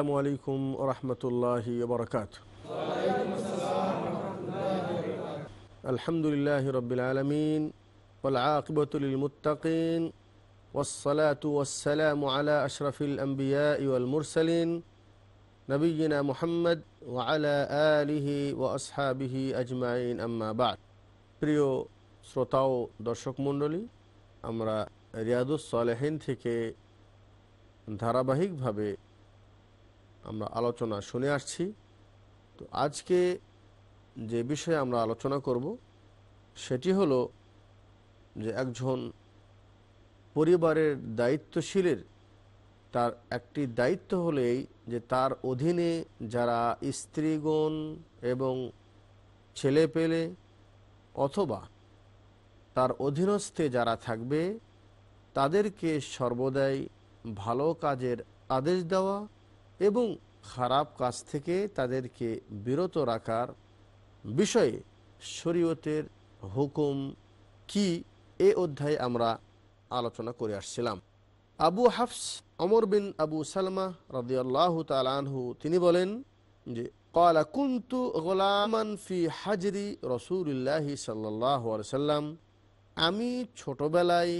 السلام عليكم ورحمة الله وبركاته وعليكم السلام ورحمة الله وبركاته الحمد لله رب العالمين والعاقبة للمتقين والصلاة والسلام على أشرف الأنبياء والمرسلين نبينا محمد وعلى آله وأصحابه أجمعين أما بعد প্রিয় শ্রোতা ও দর্শক মণ্ডলী আমরা রিয়াদুস সালেহীন থেকে ধারাবাহিকভাবে আমরা আলোচনা শুনে আসছি তো আজকে যে বিষয়ে আমরা আলোচনা করব সেটি হলো যে একজন পরিবারের দায়িত্বশীলের তার একটি দায়িত্ব হলেই যে তার অধীনে যারা স্ত্রীগণ এবং ছেলে পেলে অথবা তার অধীনস্থে যারা থাকবে তাদেরকে সর্বদাই ভালো কাজের আদেশ দেওয়া এবং খারাপ কাজ থেকে তাদেরকে বিরত রাখার বিষয়ে শরীয়তের হুকুম কি এ অধ্যায়ে আমরা আলোচনা করে আসছিলাম আবু হাফস অমর বিন আবু সালমা রদিয়াল্লাহ তালহু তিনি বলেন যে কলা কুন্তু গোলামান ফি হাজরি রসুল্লাহি সাল্লাহ সাল্লাম আমি ছোটবেলায়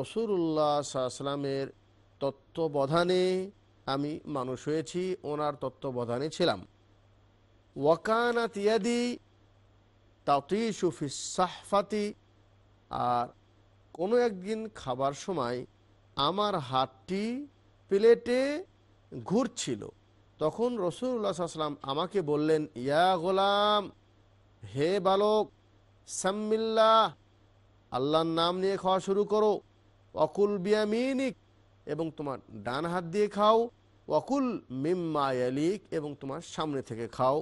রসুল্লাহ সাল্লামের তত্ত্ববধানে আমি মানুষ হয়েছি ওনার তত্ত্বাবধানে ছিলাম ওয়াকানা তিয়াদি তাতি সুফি সাহফাতি আর কোনো একদিন খাবার সময় আমার হাতটি প্লেটে ঘুরছিল তখন রসুল্লা সাল্লাম আমাকে বললেন ইয়া গোলাম হে বালক সাম্মিল্লাহ আল্লাহর নাম নিয়ে খাওয়া শুরু করো অকুল বিয়ামিনিক এবং তোমার ডান হাত দিয়ে খাও অকুল মিম্মা ইয়ালিক এবং তোমার সামনে থেকে খাও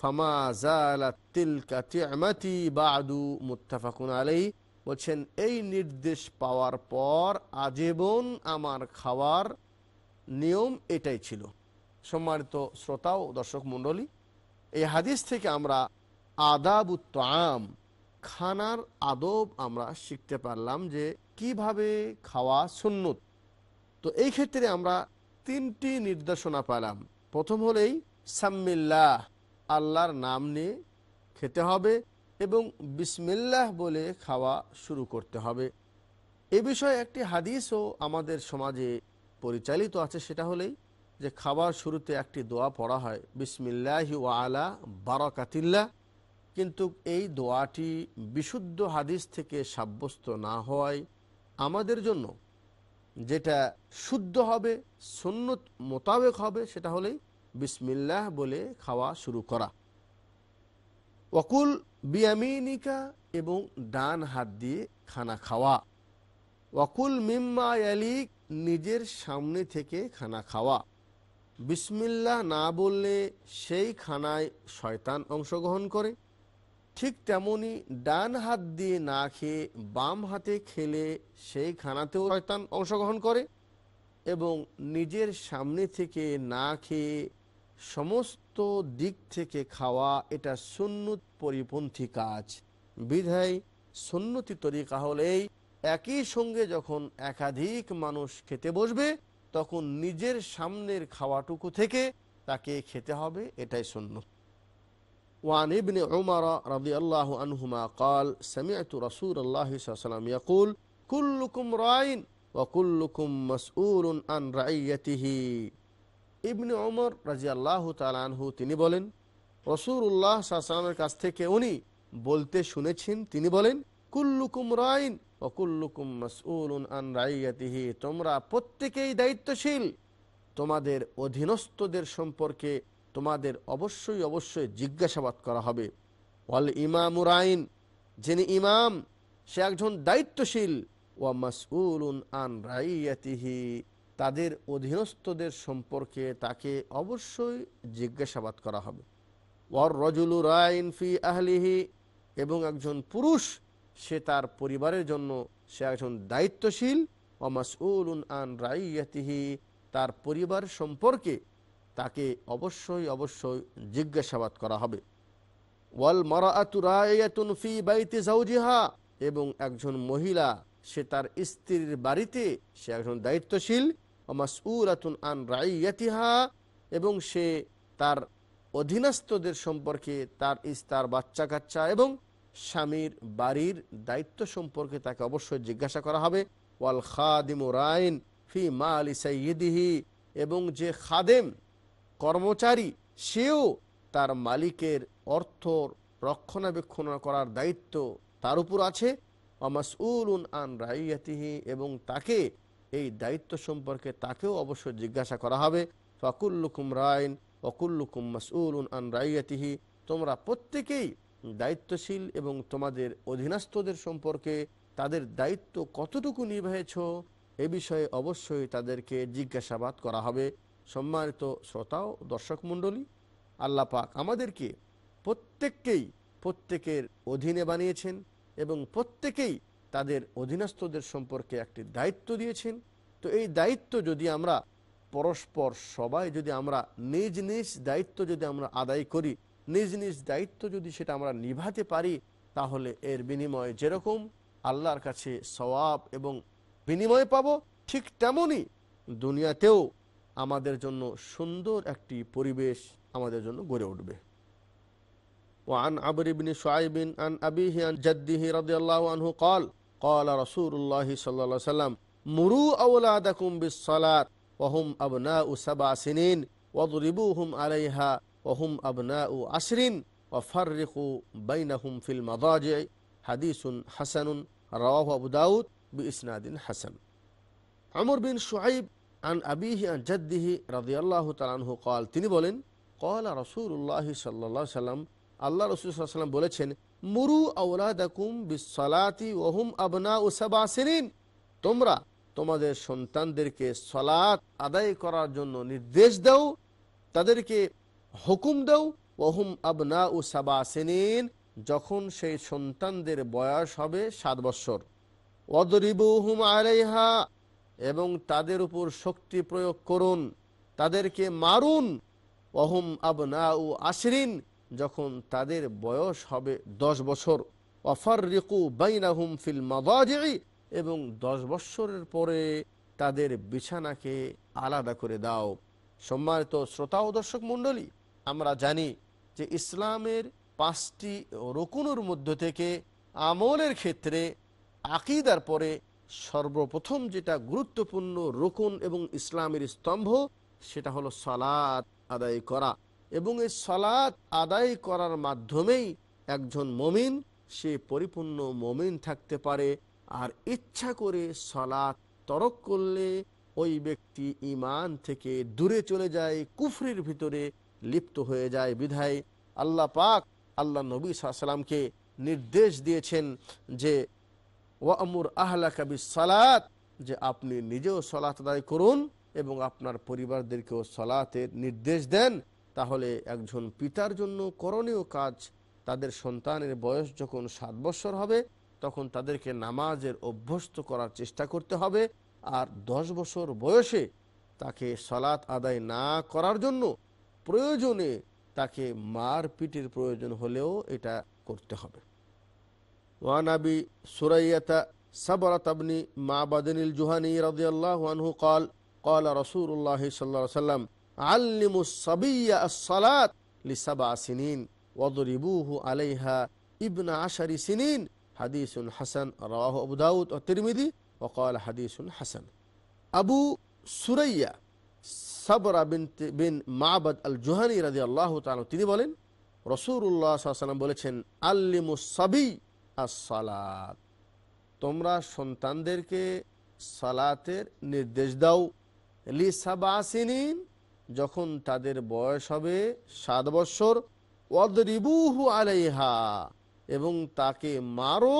ফামা জালা তিলকা তিয়ামাতি বাদু মুত্তাফাকুন আলাই বলছেন এই নির্দেশ পাওয়ার পর আজীবন আমার খাওয়ার নিয়ম এটাই ছিল সম্মানিত শ্রোতা ও দর্শক মণ্ডলী এই হাদিস থেকে আমরা আদাবুত্তাম খানার আদব আমরা শিখতে পারলাম যে কিভাবে খাওয়া সুন্নত তো এই ক্ষেত্রে আমরা তিনটি নির্দেশনা পেলাম প্রথম হলেই সাম্মিল্লাহ আল্লাহর নাম নিয়ে খেতে হবে এবং বিসমিল্লাহ বলে খাওয়া শুরু করতে হবে এ বিষয়ে একটি হাদিসও আমাদের সমাজে পরিচালিত আছে সেটা হলেই যে খাবার শুরুতে একটি দোয়া পড়া হয় বিসমিল্লাহ আলা বারাকাতিল্লা কিন্তু এই দোয়াটি বিশুদ্ধ হাদিস থেকে সাব্যস্ত না হওয়ায় আমাদের জন্য যেটা শুদ্ধ হবে সুন্নত মোতাবেক হবে সেটা হলেই বিসমিল্লাহ বলে খাওয়া শুরু করা অকুল বিয়ামিনিকা এবং ডান হাত দিয়ে খানা খাওয়া অকুল মিম্মা আলিক নিজের সামনে থেকে খানা খাওয়া বিসমিল্লাহ না বললে সেই খানায় শয়তান অংশগ্রহণ করে ঠিক তেমনি ডান হাত দিয়ে না খেয়ে বাম হাতে খেলে সেই খানাতেও শয়তান অংশগ্রহণ করে এবং নিজের সামনে থেকে না খেয়ে সমস্ত দিক থেকে খাওয়া এটা সুন্নত পরিপন্থী কাজ বিধায় সুন্নতি তরিকা হলেই একই সঙ্গে যখন একাধিক মানুষ খেতে বসবে তখন নিজের সামনের খাওয়াটুকু থেকে তাকে খেতে হবে এটাই সুন্নত وعن ابن عمر رضي الله عنهما قال سمعت رسول الله صلى الله عليه وسلم يقول كلكم راع وكلكم مسؤول عن رعيته ابن عمر رضي الله تعالى عنه তিনি বলেন রসুল্লাহ সাল্লামের কাছ থেকে উনি বলতে শুনেছেন তিনি বলেন কুল্লুকুম রাইন ও কুল্লুকুম মাসউলুন আন রাইয়াতিহি তোমরা প্রত্যেকেই দায়িত্বশীল তোমাদের অধীনস্থদের সম্পর্কে তোমাদের অবশ্যই অবশ্যই জিজ্ঞাসাবাদ করা হবে ওয়াল ইমামুর আইন যিনি ইমাম সে একজন দায়িত্বশীল ওয়া মাসউল আন রাইয়াতিহি তাদের অধীনস্থদের সম্পর্কে তাকে অবশ্যই জিজ্ঞাসাবাদ করা হবে ওয়ার রজুল রাইন ফি আহলিহি এবং একজন পুরুষ সে তার পরিবারের জন্য সে একজন দায়িত্বশীল ও মাসউল আন রাইয়াতিহি তার পরিবার সম্পর্কে তাকে অবশ্যই অবশ্যই জিজ্ঞাসাবাদ করা হবে ওয়াল মারাতুন ফি বাইতে জাউজিহা এবং একজন মহিলা সে তার স্ত্রীর বাড়িতে সে একজন দায়িত্বশীল আন রাইয়াতিহা এবং সে তার অধীনস্থদের সম্পর্কে তার ইস্তার বাচ্চা কাচ্চা এবং স্বামীর বাড়ির দায়িত্ব সম্পর্কে তাকে অবশ্যই জিজ্ঞাসা করা হবে ওয়াল খাদিম রায়ন ফি মা আলি সাইদিহি এবং যে খাদেম কর্মচারী সেও তার মালিকের অর্থ রক্ষণাবেক্ষণ করার দায়িত্ব তার উপর আছে অমাসউলুন আন রাইয়াতিহি এবং তাকে এই দায়িত্ব সম্পর্কে তাকেও অবশ্য জিজ্ঞাসা করা হবে ফাকুল্লুকুম রায়ন অকুল্লুকুম মাসউলুন আন রাইয়াতিহি তোমরা প্রত্যেকেই দায়িত্বশীল এবং তোমাদের অধীনস্থদের সম্পর্কে তাদের দায়িত্ব কতটুকু নিভায়েছ এ বিষয়ে অবশ্যই তাদেরকে জিজ্ঞাসাবাদ করা হবে সম্মানিত শ্রোতা ও দর্শক মণ্ডলী আল্লাপাক আমাদেরকে প্রত্যেককেই প্রত্যেকের অধীনে বানিয়েছেন এবং প্রত্যেকেই তাদের অধীনস্থদের সম্পর্কে একটি দায়িত্ব দিয়েছেন তো এই দায়িত্ব যদি আমরা পরস্পর সবাই যদি আমরা নিজ নিজ দায়িত্ব যদি আমরা আদায় করি নিজ নিজ দায়িত্ব যদি সেটা আমরা নিভাতে পারি তাহলে এর বিনিময়ে যেরকম আল্লাহর কাছে সওয়াব এবং বিনিময় পাব ঠিক তেমনই দুনিয়াতেও আমাদের জন্য সুন্দর একটি পরিবেশ আমাদের জন্য গড়ে উঠবে وعن عبر بن شعيب عن أبيه عن جده رضي الله عنه قال قال رسول الله صلى الله عليه وسلم مروا أولادكم بالصلاة وهم أبناء سبع سنين واضربوهم عليها وهم أبناء عشر وفرقوا بينهم في المضاجع حديث حسن رواه أبو داود بإسناد حسن عمر بن شعيب আন আবিহি আন জদ্দিহি রাজিয়াল্লাহ তালানহু কল তিনি বলেন কল রসুল্লাহ সাল্লা সাল্লাম আল্লাহ সাল্লাম বলেছেন মুরু আউলাদাকুম বিসলাতি ওহুম আবনা উসাবা সিরিন তোমরা তোমাদের সন্তানদেরকে সলাত আদায় করার জন্য নির্দেশ দাও তাদেরকে হুকুম দাও ওহুম আবনা উসাবা সিনিন যখন সেই সন্তানদের বয়স হবে সাত বৎসর অদরিবুহুম হুম আলাইহা এবং তাদের উপর শক্তি প্রয়োগ করুন তাদেরকে মারুন অহম আব না ও আশরিন যখন তাদের বয়স হবে দশ বছর অফার রিকু বাইনাহুম ফিল মাদাজি এবং দশ বৎসরের পরে তাদের বিছানাকে আলাদা করে দাও সম্মানিত শ্রোতা ও দর্শক মণ্ডলী আমরা জানি যে ইসলামের পাঁচটি রকুনুর মধ্য থেকে আমলের ক্ষেত্রে আকিদার পরে সর্বপ্রথম যেটা গুরুত্বপূর্ণ রকুন এবং ইসলামের স্তম্ভ সেটা হলো সালাদ আদায় করা এবং এই সালাদ আদায় করার মাধ্যমেই একজন মমিন সে পরিপূর্ণ মমিন থাকতে পারে আর ইচ্ছা করে সালাত তরক করলে ওই ব্যক্তি ইমান থেকে দূরে চলে যায় কুফরির ভিতরে লিপ্ত হয়ে যায় বিধায় আল্লাহ পাক আল্লাহ নবী সাল্লামকে নির্দেশ দিয়েছেন যে ওয়ামুর আহলা কাবিস সালাত যে আপনি নিজেও সলাত আদায় করুন এবং আপনার পরিবারদেরকেও সলাতের নির্দেশ দেন তাহলে একজন পিতার জন্য করণীয় কাজ তাদের সন্তানের বয়স যখন সাত বছর হবে তখন তাদেরকে নামাজের অভ্যস্ত করার চেষ্টা করতে হবে আর দশ বছর বয়সে তাকে সলাৎ আদায় না করার জন্য প্রয়োজনে তাকে মারপিটের প্রয়োজন হলেও এটা করতে হবে وعن أبي سرية صبرة بن معبد الجهني رضي الله عنه قال قال رسول الله صلى الله عليه وسلم علموا الصبي الصلاة لسبع سنين وضربوه عليها ابن عشر سنين حديث حسن رواه أبو داود والترمذي وقال حديث حسن أبو سرية সাবরা বিন মাবাদ আল জোহানি রাজি আল্লাহ তিনি বলেন রসুরুল্লাহ সাল্লাম বলেছেন আল্লিমু সাবি আসসালাত তোমরা সন্তানদেরকে সালাতের নির্দেশ দাও লি যখন তাদের বয়স হবে সাত বৎসর অদরিবুহু আলাইহা এবং তাকে মারো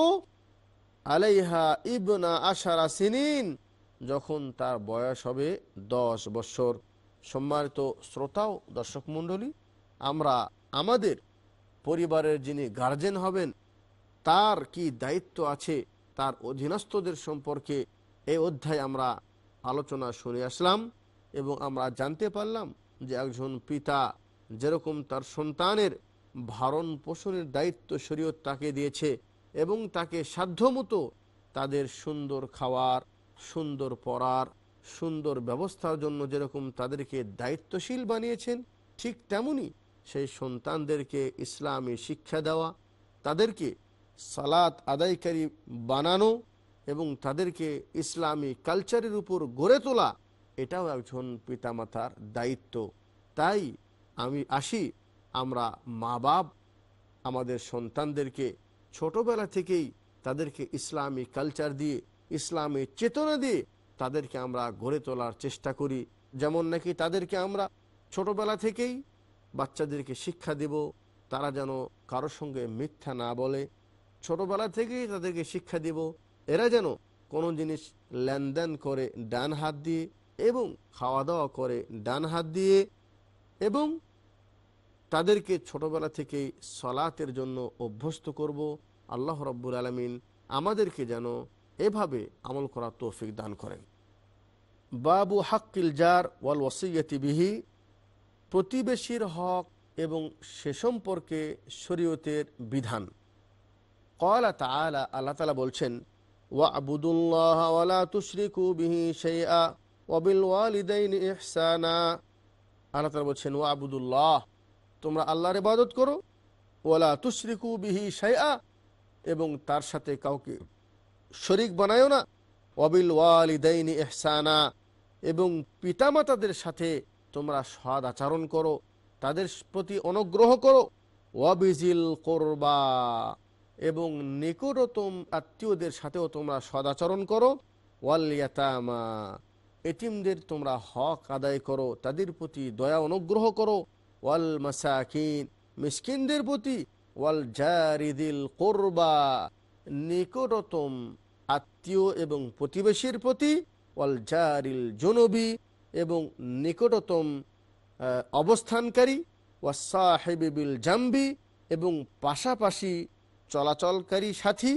আলাইহা ইবনা আশারা সিনিন যখন তার বয়স হবে দশ বৎসর সম্মানিত শ্রোতাও দর্শক মণ্ডলী আমরা আমাদের পরিবারের যিনি গার্জেন হবেন তার কি দায়িত্ব আছে তার অধীনস্থদের সম্পর্কে এই অধ্যায় আমরা আলোচনা শুনে আসলাম এবং আমরা জানতে পারলাম যে একজন পিতা যেরকম তার সন্তানের ভারণ পোষণের দায়িত্ব শরীয়ত তাকে দিয়েছে এবং তাকে সাধ্যমতো তাদের সুন্দর খাওয়ার সুন্দর পড়ার সুন্দর ব্যবস্থার জন্য যেরকম তাদেরকে দায়িত্বশীল বানিয়েছেন ঠিক তেমনি সেই সন্তানদেরকে ইসলামী শিক্ষা দেওয়া তাদেরকে সালাত আদায়কারী বানানো এবং তাদেরকে ইসলামী কালচারের উপর গড়ে তোলা এটাও একজন পিতামাতার দায়িত্ব তাই আমি আসি আমরা মা বাপ আমাদের সন্তানদেরকে ছোটবেলা থেকেই তাদেরকে ইসলামী কালচার দিয়ে ইসলামী চেতনা দিয়ে তাদেরকে আমরা গড়ে তোলার চেষ্টা করি যেমন নাকি তাদেরকে আমরা ছোটবেলা থেকেই বাচ্চাদেরকে শিক্ষা দেব তারা যেন কারোর সঙ্গে মিথ্যা না বলে ছোটবেলা থেকেই তাদেরকে শিক্ষা দিব এরা যেন কোনো জিনিস লেনদেন করে ডান হাত দিয়ে এবং খাওয়া দাওয়া করে ডান হাত দিয়ে এবং তাদেরকে ছোটবেলা থেকেই সলাতের জন্য অভ্যস্ত করব আল্লাহ রব্বুল আলমিন আমাদেরকে যেন এভাবে আমল করা তৌফিক দান করেন বাবু হাক্কিল জার ওয়াল ওয়াসিয়তি বিহি প্রতিবেশীর হক এবং সে সম্পর্কে শরীয়তের বিধান কলা তালা আল্লাহ তালা বলছেন ওয়া আবুদুল্লাহ ওয়ালা বিহি বলছেন আবুদুল্লাহ তোমরা আল্লাহর ইবাদত করো ওয়ালা বিহি এবং তার সাথে কাউকে শরিক বানায় না অবিল ওয়ালিদাইন এহসানা এবং পিতামাতাদের সাথে তোমরা সদ আচরণ করো তাদের প্রতি অনুগ্রহ করো ওয়াবিজিল কোরবা এবং নিকটতম আত্মীয়দের সাথেও তোমরা সদাচরণ করো ওয়ালিয়াতামা এটিমদের তোমরা হক আদায় করো তাদের প্রতি দয়া অনুগ্রহ করো ওয়াল মাসাকিন মিসকিনদের প্রতি ওয়াল জারিদিল কোরবা নিকটতম আত্মীয় এবং প্রতিবেশীর প্রতি ওয়াল জারিল জনবি এবং নিকটতম অবস্থানকারী ওয়াসাহেবিবিল জাম্বি এবং পাশাপাশি চলাচলকারী সাথী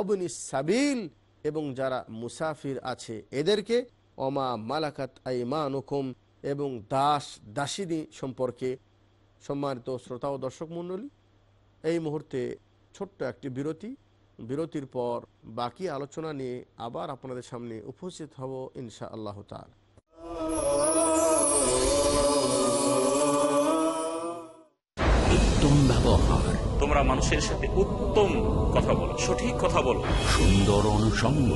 অবনি সাবিল এবং যারা মুসাফির আছে এদেরকে অমা মালাকাত আইমান এবং দাস দাসিনী সম্পর্কে সম্মানিত শ্রোতা ও দর্শক মণ্ডলী এই মুহূর্তে ছোট্ট একটি বিরতি বিরতির পর বাকি আলোচনা নিয়ে আবার আপনাদের সামনে উপস্থিত হব ইনশা আল্লাহ তালা তোমরা মানুষের সাথে উত্তম কথা বলো সঠিক কথা বলো সুন্দর অনুষঙ্গ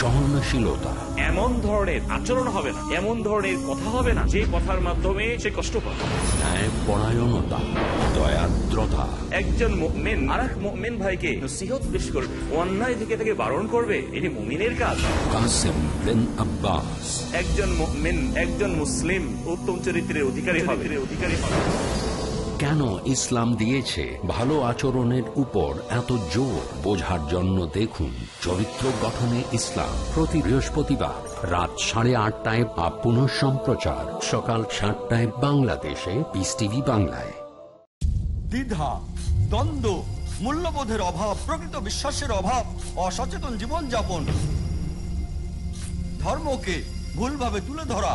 সহনশীলতা এমন ধরনের আচরণ হবে না এমন ধরনের কথা হবে না যে কথার মাধ্যমে সে কষ্ট পাবে ন্যায়পরায়ণতা একজন মেন আর এক মেন ভাইকে নসিহত পেশ করবে অন্যায় থেকে তাকে বারণ করবে এটি মুমিনের কাজ একজন মুমিন একজন মুসলিম উত্তম চরিত্রের অধিকারী হবে অধিকারী হবে কেন ইসলাম দিয়েছে ভালো আচরণের উপর এত জোর বোঝার জন্য দেখুন চরিত্র গঠনে ইসলাম প্রতি বৃহস্পতিবার রাত সাড়ে আটটায় বা পুনঃ সম্প্রচার সকাল সাতটায় বাংলাদেশে পিস টিভি বাংলায় দ্বিধা দ্বন্দ্ব মূল্যবোধের অভাব প্রকৃত বিশ্বাসের অভাব অসচেতন জীবনযাপন ধর্মকে ভুলভাবে তুলে ধরা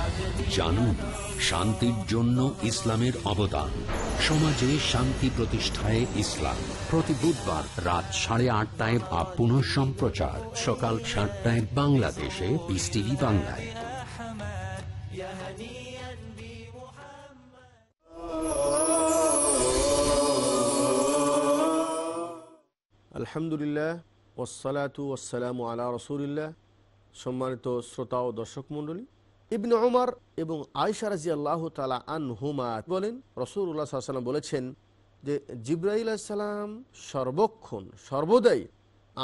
জানুন শান্তির জন্য ইসলামের অবদান সমাজে শান্তি প্রতিষ্ঠায় ইসলাম প্রতি বুধবার রাত সাড়ে আটটায় বা পুনঃ সম্প্রচার সকাল সাতটায় বাংলাদেশে বিস টিভি বাংলায় আলহামদুলিল্লাহ ওসালাতু ওসালাম আলা রসুলিল্লাহ সম্মানিত শ্রোতা ও দর্শক মণ্ডলী ইবনে ওমর এবং আয়সা রাজি আল্লাহ তালা আন আনহুমা বলেন রসুল্লাহ সাল্লাম বলেছেন যে জিব্রাহিল সালাম সর্বক্ষণ সর্বদাই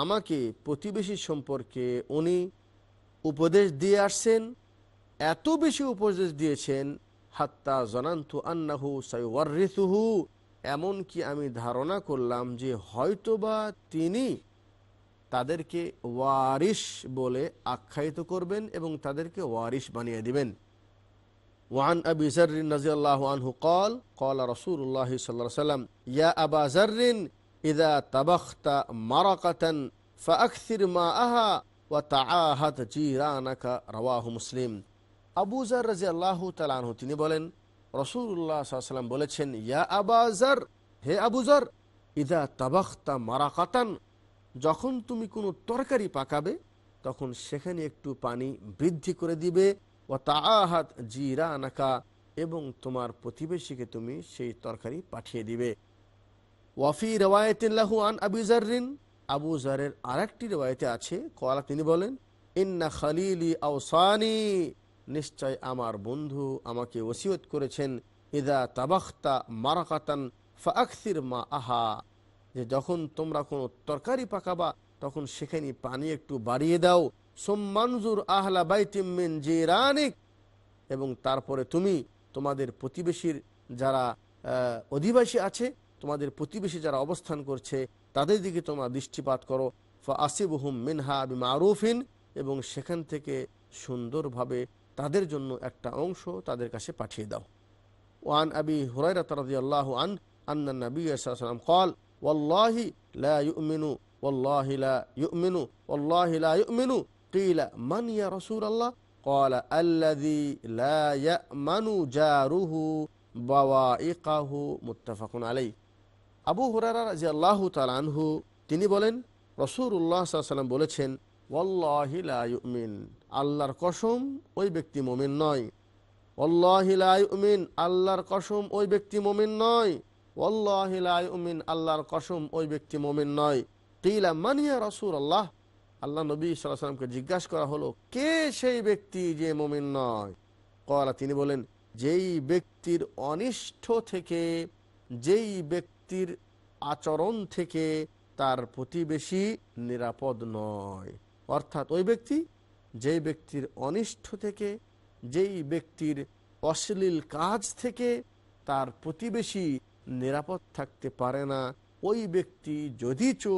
আমাকে প্রতিবেশী সম্পর্কে উনি উপদেশ দিয়ে আসছেন এত বেশি উপদেশ দিয়েছেন হাত্তা জনান্তু আন্নাহু এমন এমনকি আমি ধারণা করলাম যে হয়তোবা তিনি তাদেরকে ওয়ারিস বলে আখ্যায়িত করবেন এবং তাদেরকে ওয়ারিস বানিয়ে দিবেন وعن أبي زر رضي الله عنه قال قال رسول الله صلى الله عليه وسلم يا أبا زر إذا طبخت مرقة فأكثر ماءها وتعاهد جيرانك رواه مسلم আবু জার রাজি আল্লাহ তালানহ তিনি বলেন রসুল্লাহ সাল্লাম বলেছেন ইয়া আবাজার হে আবুজার ইদা তাবাখতা মারাকাতান যখন তুমি কোনো তরকারি পাকাবে তখন সেখানে একটু পানি বৃদ্ধি করে দিবে ও তা আহাত জিরা নাকা এবং তোমার প্রতিবেশীকে তুমি সেই তরকারি পাঠিয়ে দিবে ওয়াফি রেওয়ায়তিল্লাহু আন আবু জারিন আবু জারের আরেকটি রেওয়ায়তে আছে কলা তিনি বলেন ইন্না খালিলি আওসানি নিশ্চয় আমার বন্ধু আমাকে ওসিয়ত করেছেন ইদা তাবাখতা মারাকাতান ফাকসির মা আহা যে যখন তোমরা কোনো তরকারি পাকাবা তখন সেখানে পানি একটু বাড়িয়ে দাও সোম্মানজুর আহলা বাইতিমিন রানিক এবং তারপরে তুমি তোমাদের প্রতিবেশীর যারা অধিবাসী আছে তোমাদের প্রতিবেশী যারা অবস্থান করছে তাদের দিকে তোমরা দৃষ্টিপাত করো আসিব হুম মিনহা বি মারুফিন এবং সেখান থেকে সুন্দরভাবে তাদের জন্য একটা অংশ তাদের কাছে পাঠিয়ে দাও ওয়ান আবি হুরাইরা তারদি আল্লাহ আন আন্না নবী সাল্লাম কল ওয়াল্লাহি লা ইউমিনু ওয়াল্লাহি লা ইউমিনু ওয়াল্লাহি লা ইউমিনু قيل من يا رسول الله قال الذي لا يأمن جاره বাওয়াইকাহ মুত্তাফাকুন আলাই আবু হুরারা রাজি আল্লাহ তালানহু তিনি বলেন রসুরুল্লাহ সাল্লাম বলেছেন ওল্লাহিলায়ুমিন আল্লাহর কসম ওই ব্যক্তি মোমিন নয় ওল্লাহিলায়ুমিন আল্লাহর কসম ওই ব্যক্তি মোমিন নয় ওল্লাহিলায়মিন আল্লাহর কসম ওই ব্যক্তি মমিন নয় কিলা মানিয়া রসুর আল্লাহ আল্লাহ নবী সাল্লামকে জিজ্ঞাসা করা হলো কে সেই ব্যক্তি যে মমিন নয় কলা তিনি বলেন যেই ব্যক্তির অনিষ্ট থেকে যেই ব্যক্তির আচরণ থেকে তার প্রতিবেশী নিরাপদ নয় অর্থাৎ ওই ব্যক্তি যেই ব্যক্তির অনিষ্ট থেকে যেই ব্যক্তির অশ্লীল কাজ থেকে তার প্রতিবেশী নিরাপদ থাকতে পারে না ওই ব্যক্তি যদি চো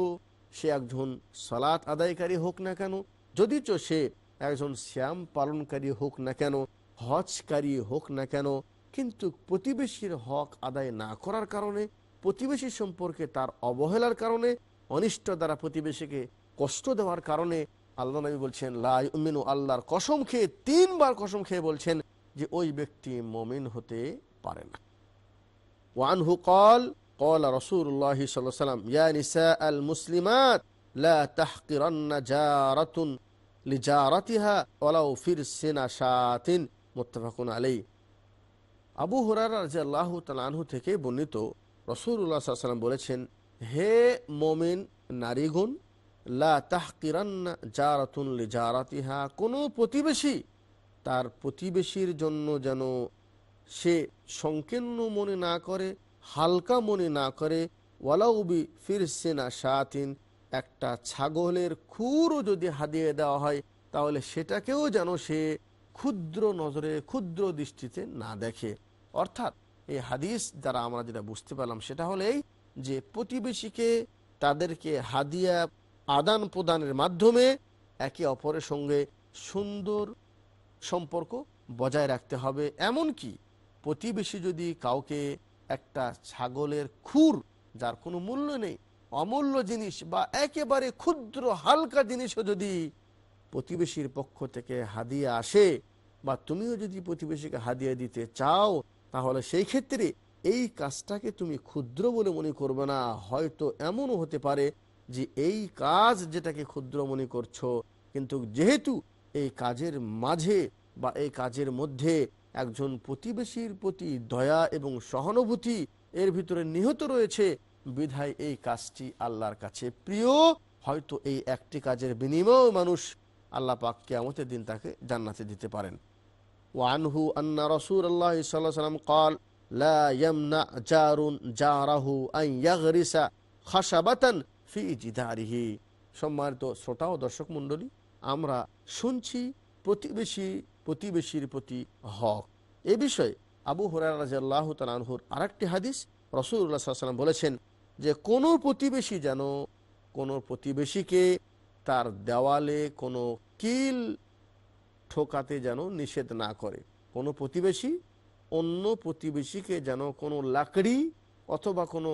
সে একজন সালাত আদায়কারী হোক না কেন যদি চো সে একজন শ্যাম পালনকারী হোক না কেন হজকারী হোক না কেন কিন্তু প্রতিবেশীর হক আদায় না করার কারণে প্রতিবেশী সম্পর্কে তার অবহেলার কারণে অনিষ্ট দ্বারা প্রতিবেশীকে কষ্ট দেওয়ার কারণে আল্লাহ নবী বলছেন লাই লাইমিনু আল্লাহর কসম খেয়ে তিনবার কসম খেয়ে বলছেন যে ওই ব্যক্তি মমিন হতে পারে না ওয়ানহু কল কল রসুল্লাহ সাল্লাম ইয়া নিসা আল মুসলিমাত লা তাহকিরন্না জারাতুন লিজারাতিহা ওলাউ ফিরসিনা শাতিন মোত্তাফাকুন আলী আবু হরার রাজা আল্লাহ তালাহু থেকে বর্ণিত রসুল্লাহ সাল্লাম বলেছেন হে মমিন নারীগুণ লা তাহকিরান্না জারাতুন লিজারাতিহা কোনো প্রতিবেশী তার প্রতিবেশীর জন্য যেন সে সংকীর্ণ মনে না করে হালকা মনে না করে ওয়ালাউবি ফিরসে না সাতিন একটা ছাগলের খুরও যদি হাদিয়ে দেওয়া হয় তাহলে সেটাকেও যেন সে ক্ষুদ্র নজরে ক্ষুদ্র দৃষ্টিতে না দেখে অর্থাৎ এই হাদিস দ্বারা আমরা যেটা বুঝতে পারলাম সেটা হলেই যে প্রতিবেশীকে তাদেরকে হাদিয়া আদান প্রদানের মাধ্যমে একে অপরের সঙ্গে সুন্দর সম্পর্ক বজায় রাখতে হবে এমন কি প্রতিবেশী যদি কাউকে একটা ছাগলের খুর যার কোনো মূল্য নেই অমূল্য জিনিস বা একেবারে ক্ষুদ্র হালকা জিনিসও যদি প্রতিবেশীর পক্ষ থেকে হাদিয়ে আসে বা তুমিও যদি প্রতিবেশীকে হাদিয়ে দিতে চাও তাহলে সেই ক্ষেত্রে এই কাজটাকে তুমি ক্ষুদ্র বলে মনে করবে না হয়তো এমনও হতে পারে যে এই কাজ যেটাকে ক্ষুদ্র মনে করছো কিন্তু যেহেতু এই কাজের মাঝে বা এই কাজের মধ্যে একজন প্রতিবেশীর প্রতি দয়া এবং সহানুভূতি এর ভিতরে নিহত রয়েছে বিধায় এই কাজটি আল্লাহর কাছে প্রিয় হয়তো এই একটি কাজের বিনিময়েও মানুষ আল্লাহ পাক কেয়ামতের দিন তাকে জান্নাতে দিতে পারেন ওয়ানহু আন্না রসুর আল্লাহ সাল্লাম কল লা জারুন আইয়াগরিসা খাসাবাতান ফি সম্মানিত শ্রোতা ও দর্শক মন্ডলী আমরা শুনছি প্রতিবেশী প্রতিবেশীর প্রতি হক এ বিষয়ে আবু হরাল্লাহ তালহুর আর একটি হাদিস রসুল্লাহ সাল্লাম বলেছেন যে কোনো প্রতিবেশী যেন কোনো প্রতিবেশীকে তার দেওয়ালে কোনো কিল ঠোকাতে যেন নিষেধ না করে কোনো প্রতিবেশী অন্য প্রতিবেশীকে যেন কোনো লাকড়ি অথবা কোনো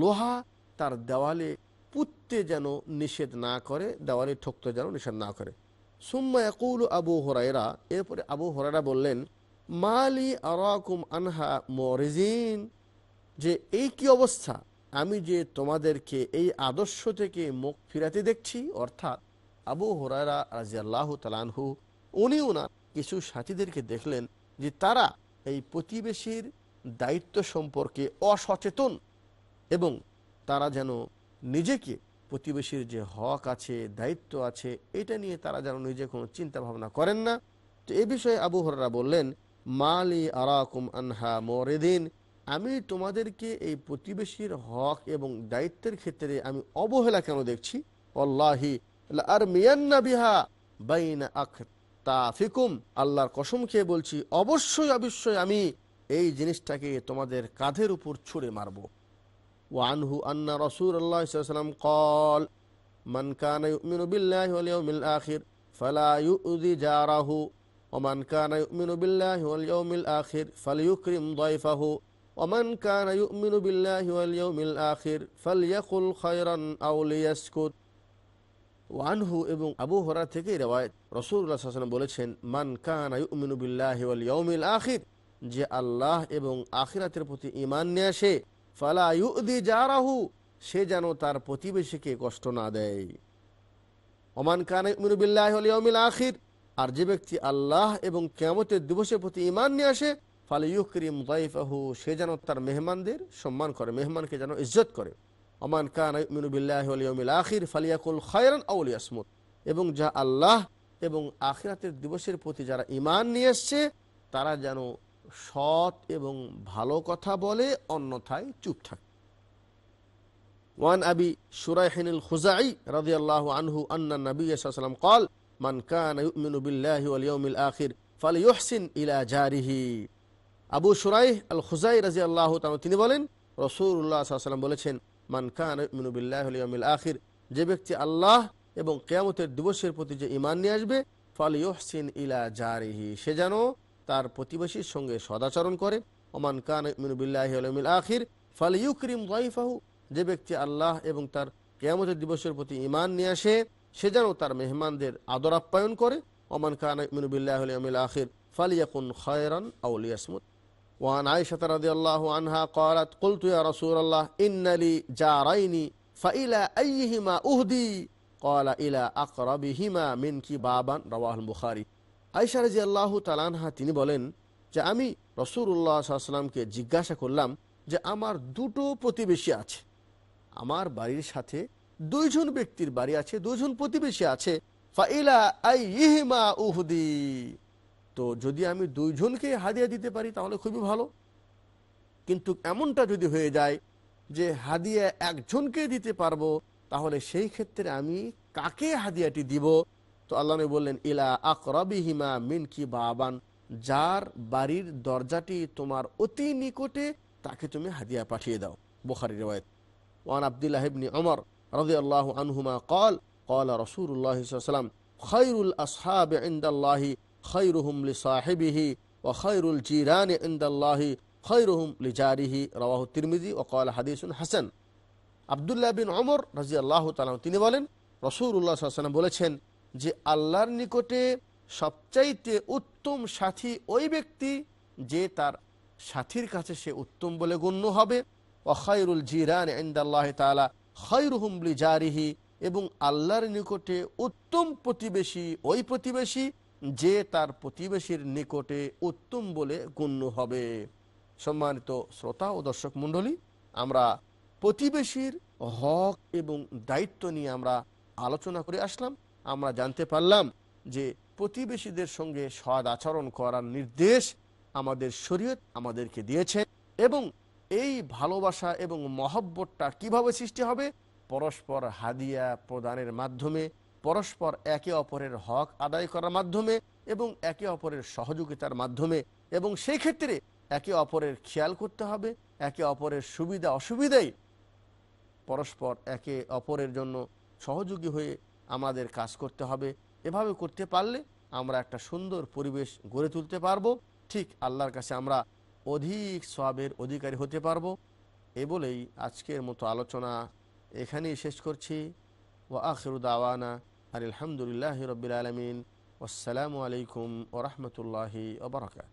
লোহা তার দেওয়ালে পুততে যেন নিষেধ না করে দেওয়ালে ঠকতে যেন নিষেধ না করে আবু হরাইরা এরপরে আবু হরাইরা বললেন মালি আরাকুম আনহা মরিজিন যে এই কি অবস্থা আমি যে তোমাদেরকে এই আদর্শ থেকে মুখ ফিরাতে দেখছি অর্থাৎ আবু হরারা রাজিয়াল্লাহ তালানহু উনি ওনার কিছু সাথীদেরকে দেখলেন যে তারা এই প্রতিবেশীর দায়িত্ব সম্পর্কে অসচেতন এবং তারা যেন নিজেকে প্রতিবেশীর যে হক আছে দায়িত্ব আছে এটা নিয়ে তারা যেন নিজে কোনো চিন্তা ভাবনা করেন না তো এ বিষয়ে আবু হররা বললেন মালি আরাকুম আনহা মরেদিন আমি তোমাদেরকে এই প্রতিবেশীর হক এবং দায়িত্বের ক্ষেত্রে আমি অবহেলা কেন দেখছি অল্লাহি আর মিয়ান্না বিহা বাইনা আখ তাফিকুম আল্লাহর কসম খেয়ে বলছি অবশ্যই অবশ্যই আমি এই জিনিসটাকে তোমাদের কাঁধের উপর ছুড়ে মারবো ওয়ানহু আন্না রসুল্লাহাম কল মান কানা ইউমিনু বিল্লাহি ওয়াল ইয়াউমিল আখির ফালা ইউযি জারাহু ومن كان يؤمن بالله واليوم الآخر فليكرم ضيفه ومن كان يؤمن بالله واليوم الآخر فليقل خيرا أو ليسكت ওয়ানহু এবং আবু হরা থেকে রেওয়ায়ত রসুল্লাহ হাসান বলেছেন মান কানা ইউমিনু বিল্লাহি ওয়াল ইয়াউমিল আখির যে আল্লাহ এবং আখিরাতের প্রতি ঈমান নিয়ে আসে ফালা ইউদি জারাহু সে যেন তার প্রতিবেশীকে কষ্ট না দেয় অমান কানে মিনুবিল্লাহমিল আখির আর যে ব্যক্তি আল্লাহ এবং কেমতের দিবসের প্রতি ইমান নিয়ে আসে ফালে ইউক্রিম দাইফাহু সে যেন তার মেহমানদের সম্মান করে মেহমানকে যেন ইজ্জত করে অমান কান মিনুবিল্লাহমিল আখির ফালিয়াকুল খায়রান আউল এবং যা আল্লাহ এবং আখিরাতের দিবসের প্রতি যারা ইমান নিয়ে এসছে তারা যেন সৎ এবং ভালো কথা বলে অন্যথায় চুপ থাকে ওয়ান আবি সুরাইহিনুল খুজাই রাদিয়াল্লাহু আনহু আন্না নবী সাল্লাম কল মান কান ইউমিনু বিল্লাহি ওয়াল ইয়াউমিল আখির ফালইউহসিন ইলা জারিহি আবু সুরাইহ আল খুজাই রাদিয়াল্লাহু তাআলা তিনি বলেন রাসূলুল্লাহ সাল্লাল্লাহু বলেছেন মান কান ইউমিনু বিল্লাহি ওয়াল ইয়াউমিল আখির যে ব্যক্তি আল্লাহ এবং কিয়ামতের দিবসের প্রতি যে ইমান নিয়ে আসবে ফালইউহসিন ইলা জারিহি সে জানো তার প্রতিবেশীর সঙ্গে সদাচরণ করে ওমান কান আখির ফাল ইউক্রিম ওয়াইফাহু যে ব্যক্তি আল্লাহ এবং তার কেয়ামতের দিবসের প্রতি ইমান নিয়ে আসে সে যেন তার মেহমানদের আদর আপ্যায়ন করে ওমান কান মিনুবিল্লাহমিল আখির ফালিয়াকুন খয়রান ইয়াসমুদ وعن عائشة رضي الله عنها قالت قلت يا رسول الله إن لي جارين فإلى أيهما أهدي قال إلى أقربهما منك بابا رواه البخاري আয়সা রাজি আল্লাহ তালানহা তিনি বলেন যে আমি রসুল্লাহ সাল্লামকে জিজ্ঞাসা করলাম যে আমার দুটো প্রতিবেশী আছে আমার বাড়ির সাথে দুইজন ব্যক্তির বাড়ি আছে দুজন প্রতিবেশী আছে ফাইলা আই তো যদি আমি দুইজনকে হাদিয়া দিতে পারি তাহলে খুবই ভালো কিন্তু এমনটা যদি হয়ে যায় যে হাদিয়া একজনকে দিতে পারবো তাহলে সেই ক্ষেত্রে আমি কাকে হাদিয়াটি দিব তো আল্লাহ নবী বললেন ইলা আকরবি হিমা মিনকি বাবান যার বাড়ির দরজাটি তোমার অতি নিকটে তাকে তুমি হাদিয়া পাঠিয়ে দাও বোখারি রেওয়ায়ত ওয়ান আবদুল্লাহিবনী অমর রাজি আল্লাহ আনহুমা কল কল রসুল্লাহ সাল্লাম খৈরুল আসহাব ইন্দাল্লাহ খৈরুহম লি সাহেবিহি ও খৈরুল জিরান ইন্দাল্লাহ খৈরুহম লি জারিহি রওয়াহ তিরমিজি ও কল হাদিসুন হাসান আবদুল্লাহ বিন অমর রাজি আল্লাহ তালাম তিনি বলেন রসুল্লাহ সাল্লাম বলেছেন যে আল্লাহর নিকটে সবচাইতে উত্তম সাথী ওই ব্যক্তি যে তার সাথীর কাছে সে উত্তম বলে গণ্য হবে অখায়রুল জিরান ইন্দাল্লাহ তালা খৈরুহুমলি জারিহি এবং আল্লাহর নিকটে উত্তম প্রতিবেশী ওই প্রতিবেশী যে তার প্রতিবেশীর নিকটে উত্তম বলে গণ্য হবে সম্মানিত শ্রোতা ও দর্শক মণ্ডলী আমরা প্রতিবেশীর হক এবং দায়িত্ব নিয়ে আমরা আলোচনা করে আসলাম আমরা জানতে পারলাম যে প্রতিবেশীদের সঙ্গে সদ আচরণ করার নির্দেশ আমাদের শরীয়ত আমাদেরকে দিয়েছে এবং এই ভালোবাসা এবং মহব্বতটা কিভাবে সৃষ্টি হবে পরস্পর হাদিয়া প্রদানের মাধ্যমে পরস্পর একে অপরের হক আদায় করার মাধ্যমে এবং একে অপরের সহযোগিতার মাধ্যমে এবং সেই ক্ষেত্রে একে অপরের খেয়াল করতে হবে একে অপরের সুবিধা অসুবিধাই পরস্পর একে অপরের জন্য সহযোগী হয়ে আমাদের কাজ করতে হবে এভাবে করতে পারলে আমরা একটা সুন্দর পরিবেশ গড়ে তুলতে পারবো ঠিক আল্লাহর কাছে আমরা অধিক সবের অধিকারী হতে পারবো এ বলেই আজকের মতো আলোচনা এখানেই শেষ করছি ও আখরুদাওয়ানা আর আলহামদুলিল্লাহ রবিল আলমিন আসসালামু আলাইকুম ওরহমতুল্লাহি ওবরাকাত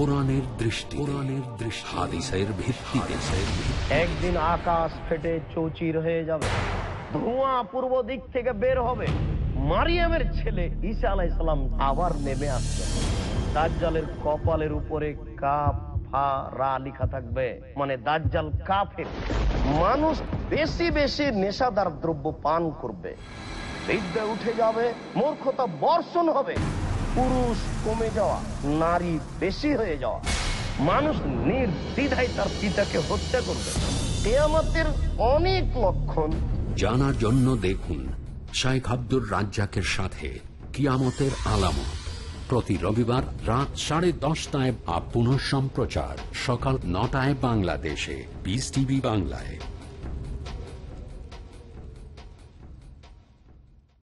ভিত্তিতে একদিন আকাশ ফেটে চৌচির হয়ে যাবে ধোঁয়া পূর্ব দিক থেকে বের হবে মারিয়ামের ছেলে ঈসা আলাই আবার নেমে আসবে দাজ্জালের কপালের উপরে কাপ থাকবে মানে দাজ্জাল কাফের মানুষ বেশি বেশি নেশাদার দ্রব্য পান করবে উঠে যাবে মূর্খতা বর্ষণ হবে পুরুষ কমে যাওয়া নারী বেশি হয়ে যাওয়া মানুষ নির্দ্বিধায় তার পিতাকে হত্যা করবে এ আমাদের অনেক লক্ষণ জানার জন্য দেখুন শাইখ আব্দুর রাজ্জাকের সাথে কিয়ামতের আলামত প্রতি রবিবার রাত সাড়ে দশটায় আপ সম্প্রচার সকাল নটায় বাংলাদেশে বিস টিভি বাংলায়